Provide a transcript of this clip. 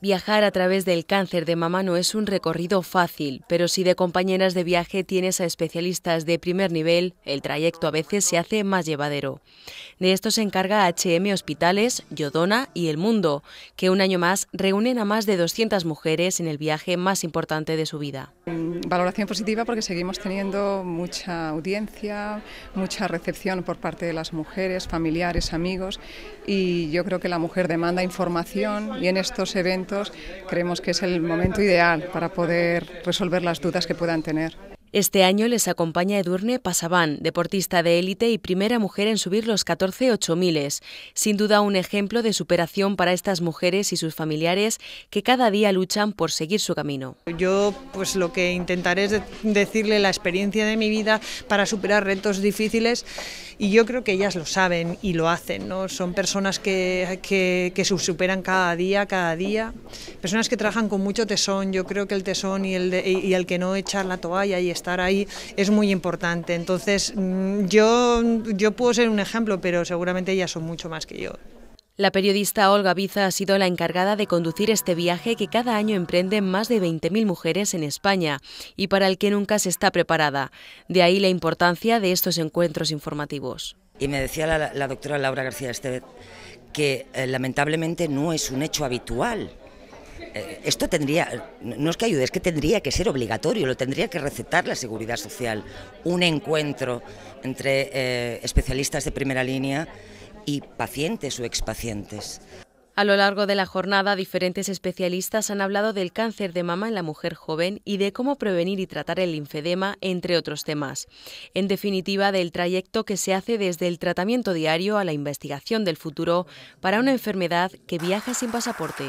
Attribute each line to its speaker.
Speaker 1: Viajar a través del cáncer de mama no es un recorrido fácil, pero si de compañeras de viaje tienes a especialistas de primer nivel, el trayecto a veces se hace más llevadero. De esto se encarga HM Hospitales, Yodona y El Mundo, que un año más reúnen a más de 200 mujeres en el viaje más importante de su vida.
Speaker 2: Mm, valoración positiva porque seguimos teniendo mucha audiencia, mucha recepción por parte de las mujeres, familiares, amigos y yo creo que la mujer demanda información y en estos eventos creemos que es el momento ideal para poder resolver las dudas que puedan tener. Este año les acompaña Edurne Pasaban, deportista de élite y primera
Speaker 1: mujer en subir los 14 8000. Sin duda un ejemplo de superación para estas mujeres y sus familiares que cada día luchan por seguir su camino. Yo pues lo que intentaré
Speaker 3: es decirle la experiencia de mi vida para superar retos difíciles y yo creo que ellas lo saben y lo hacen, ¿no? Son personas que, que se superan cada día, cada día personas que trabajan con mucho tesón, yo creo que el tesón y el, y, el que no echar la toalla y estar ahí es muy importante. Entonces, mm, yo, yo puedo
Speaker 1: ser un ejemplo, pero seguramente ellas son mucho más que yo. La periodista Olga Biza ha sido la encargada de conducir este viaje que cada año emprenden más de 20.000 mujeres en España y para el que nunca se está preparada. De ahí la importancia de estos encuentros informativos.
Speaker 4: Y me decía la, doctora Laura García Estevez que eh, lamentablemente no es un hecho habitual eh, esto tendría, no es que ayude, es que tendría que ser obligatorio, lo tendría que recetar la seguridad social, un encuentro entre eh, especialistas de primera línea y pacientes o expacientes.
Speaker 1: A lo largo de la jornada, diferentes especialistas han hablado del cáncer de mama en la mujer joven y de cómo prevenir y tratar el linfedema, entre otros temas. En definitiva, del trayecto que se hace desde el tratamiento diario a la investigación del futuro para una enfermedad que viaja sin pasaporte.